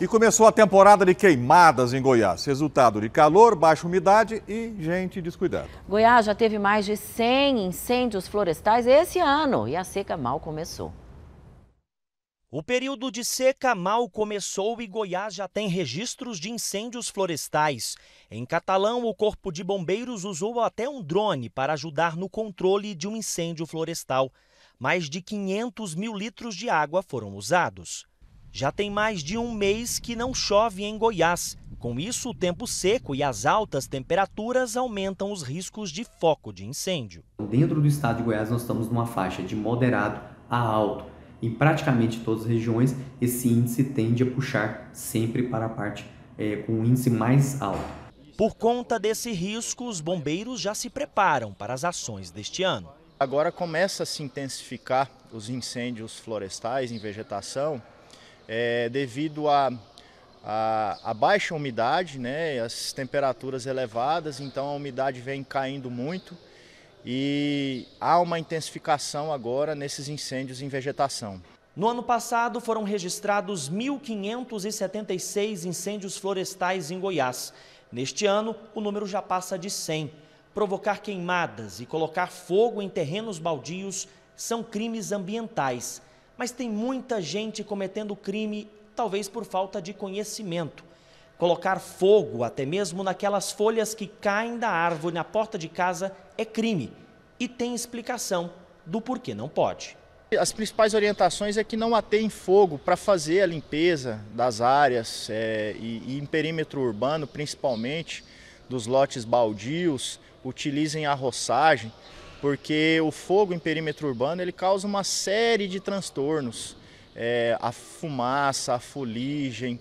E começou a temporada de queimadas em Goiás. Resultado de calor, baixa umidade e gente descuidada. Goiás já teve mais de 100 incêndios florestais esse ano e a seca mal começou. O período de seca mal começou e Goiás já tem registros de incêndios florestais. Em Catalão, o Corpo de Bombeiros usou até um drone para ajudar no controle de um incêndio florestal. Mais de 500 mil litros de água foram usados. Já tem mais de um mês que não chove em Goiás. Com isso, o tempo seco e as altas temperaturas aumentam os riscos de foco de incêndio. Dentro do estado de Goiás, nós estamos numa faixa de moderado a alto. Em praticamente todas as regiões, esse índice tende a puxar sempre para a parte é, com o índice mais alto. Por conta desse risco, os bombeiros já se preparam para as ações deste ano. Agora começa a se intensificar os incêndios florestais em vegetação é, devido à a, a, a, baixa umidade, né, as temperaturas elevadas, então a umidade vem caindo muito e há uma intensificação agora nesses incêndios em vegetação. No ano passado foram registrados 1.576 incêndios florestais em Goiás. Neste ano, o número já passa de 100. Provocar queimadas e colocar fogo em terrenos baldios são crimes ambientais mas tem muita gente cometendo crime, talvez por falta de conhecimento. Colocar fogo até mesmo naquelas folhas que caem da árvore na porta de casa é crime e tem explicação do porquê não pode. As principais orientações é que não ateiem fogo para fazer a limpeza das áreas é, e, e em perímetro urbano, principalmente dos lotes baldios, utilizem a roçagem porque o fogo em perímetro urbano ele causa uma série de transtornos. É, a fumaça, a fuligem,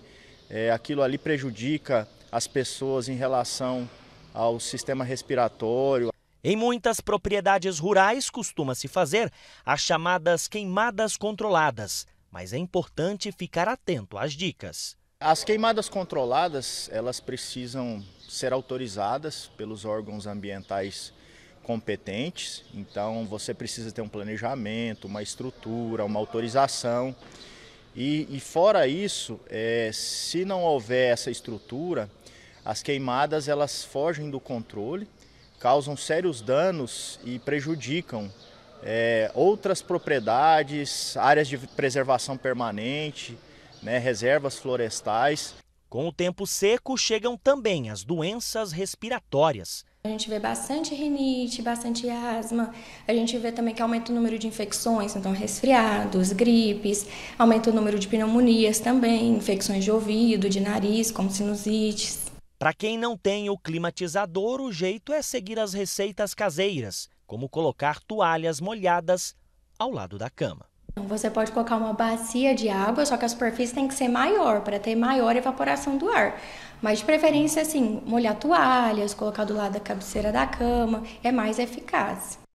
é, aquilo ali prejudica as pessoas em relação ao sistema respiratório. Em muitas propriedades rurais costuma-se fazer as chamadas queimadas controladas, mas é importante ficar atento às dicas. As queimadas controladas, elas precisam ser autorizadas pelos órgãos ambientais competentes, então você precisa ter um planejamento, uma estrutura, uma autorização. E, e fora isso, é, se não houver essa estrutura, as queimadas elas fogem do controle, causam sérios danos e prejudicam é, outras propriedades, áreas de preservação permanente, né, reservas florestais. Com o tempo seco chegam também as doenças respiratórias a gente vê bastante rinite, bastante asma, a gente vê também que aumenta o número de infecções, então resfriados, gripes, aumenta o número de pneumonias também, infecções de ouvido, de nariz, como sinusites. Para quem não tem o climatizador, o jeito é seguir as receitas caseiras, como colocar toalhas molhadas ao lado da cama. Então, você pode colocar uma bacia de água, só que a superfície tem que ser maior para ter maior evaporação do ar. Mas de preferência, assim, molhar toalhas, colocar do lado da cabeceira da cama, é mais eficaz.